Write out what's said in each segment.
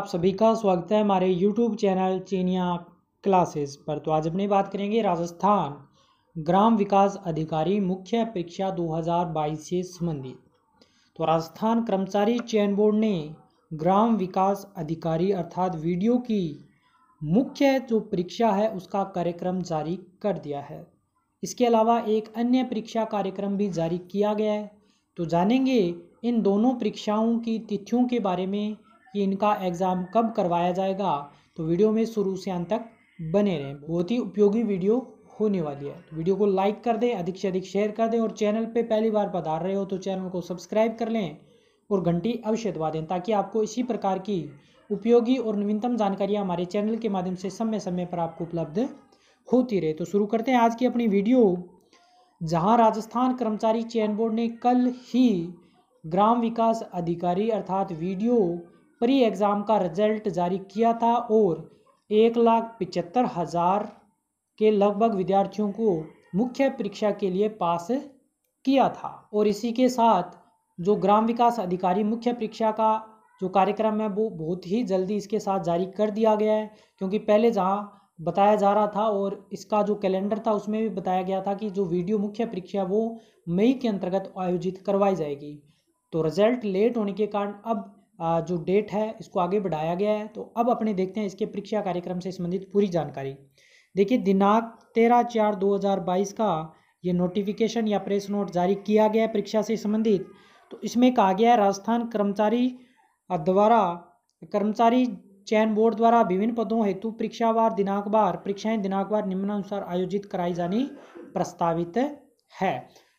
आप सभी का स्वागत है हमारे YouTube चैनल चीनिया क्लासेस पर तो आज अपने बात करेंगे राजस्थान ग्राम विकास अधिकारी मुख्य परीक्षा 2022 से संबंधित तो राजस्थान कर्मचारी चयन बोर्ड ने ग्राम विकास अधिकारी अर्थात वीडियो की मुख्य जो परीक्षा है उसका कार्यक्रम जारी कर दिया है इसके अलावा एक अन्य परीक्षा कार्यक्रम भी जारी किया गया है तो जानेंगे इन दोनों परीक्षाओं की तिथियों के बारे में कि इनका एग्ज़ाम कब करवाया जाएगा तो वीडियो में शुरू से अंत तक बने रहें बहुत ही उपयोगी वीडियो होने वाली है तो वीडियो को लाइक कर दें अधिक से अधिक शेयर कर दें और चैनल पर पहली बार पधार रहे हो तो चैनल को सब्सक्राइब कर लें और घंटी अवश्य दबा दें ताकि आपको इसी प्रकार की उपयोगी और नवीनतम जानकारियाँ हमारे चैनल के माध्यम से समय समय पर आपको उपलब्ध होती रहे तो शुरू करते हैं आज की अपनी वीडियो जहाँ राजस्थान कर्मचारी चयन बोर्ड ने कल ही ग्राम विकास अधिकारी अर्थात वीडियो प्री एग्ज़ाम का रिजल्ट जारी किया था और एक लाख पिचहत्तर हज़ार के लगभग विद्यार्थियों को मुख्य परीक्षा के लिए पास किया था और इसी के साथ जो ग्राम विकास अधिकारी मुख्य परीक्षा का जो कार्यक्रम है वो बहुत ही जल्दी इसके साथ जारी कर दिया गया है क्योंकि पहले जहाँ बताया जा रहा था और इसका जो कैलेंडर था उसमें भी बताया गया था कि जो वीडियो मुख्य परीक्षा वो मई के अंतर्गत आयोजित करवाई जाएगी तो रिजल्ट लेट होने के कारण अब जो डेट है इसको आगे बढ़ाया गया है तो अब अपने देखते हैं इसके परीक्षा कार्यक्रम से संबंधित पूरी जानकारी देखिए दिनांक तेरह चार दो हज़ार बाईस का ये नोटिफिकेशन या प्रेस नोट जारी किया गया है परीक्षा से संबंधित तो इसमें कहा गया है राजस्थान कर्मचारी द्वारा कर्मचारी चयन बोर्ड द्वारा विभिन्न पदों हेतु परीक्षावार दिनांकवार परीक्षाएं दिनांकवार निम्नानुसार आयोजित कराई जानी प्रस्तावित है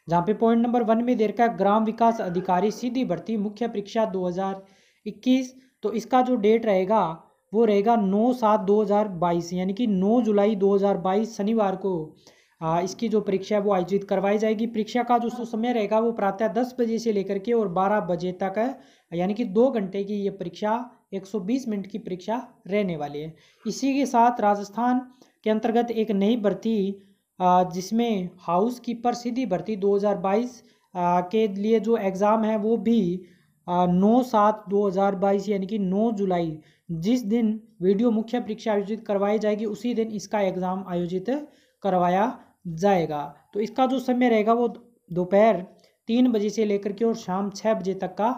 जहाँ पे पॉइंट नंबर वन में देर का ग्राम विकास अधिकारी सीधी भर्ती मुख्य परीक्षा दो इक्कीस तो इसका जो डेट रहेगा वो रहेगा नौ सात दो हज़ार बाईस यानी कि नौ जुलाई दो हज़ार बाईस शनिवार को आ, इसकी जो परीक्षा है वो आयोजित करवाई जाएगी परीक्षा का जो समय रहेगा वो प्रातः दस बजे से लेकर के और बारह बजे तक है यानी कि दो घंटे की ये परीक्षा 120 मिनट की परीक्षा रहने वाली है इसी के साथ राजस्थान के अंतर्गत एक नई भर्ती जिसमें हाउस कीपर सीधी भर्ती 2022 के लिए जो एग्ज़ाम है वो भी नौ सात दो हज़ार बाईस यानी कि नौ जुलाई जिस दिन वीडियो मुख्य परीक्षा आयोजित करवाई जाएगी उसी दिन इसका एग्ज़ाम आयोजित करवाया जाएगा तो इसका जो समय रहेगा वो दोपहर तीन बजे से लेकर के और शाम छः बजे तक का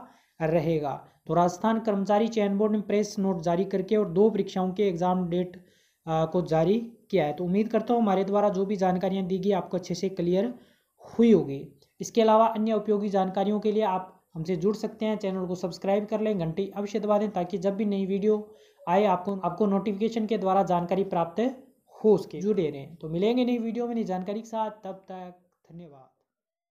रहेगा तो राजस्थान कर्मचारी चयन बोर्ड ने प्रेस नोट जारी करके और दो परीक्षाओं के एग्ज़ाम डेट को जारी किया है तो उम्मीद करता हूँ हमारे द्वारा जो भी जानकारियाँ दी गई आपको अच्छे से क्लियर हुई होगी इसके अलावा अन्य उपयोगी जानकारियों के लिए आप हमसे जुड़ सकते हैं चैनल को सब्सक्राइब कर लें घंटी अवश्य दबा दें ताकि जब भी नई वीडियो आए आपको आपको नोटिफिकेशन के द्वारा जानकारी प्राप्त हो सके जुड़े रहें तो मिलेंगे नई वीडियो में नई जानकारी के साथ तब तक धन्यवाद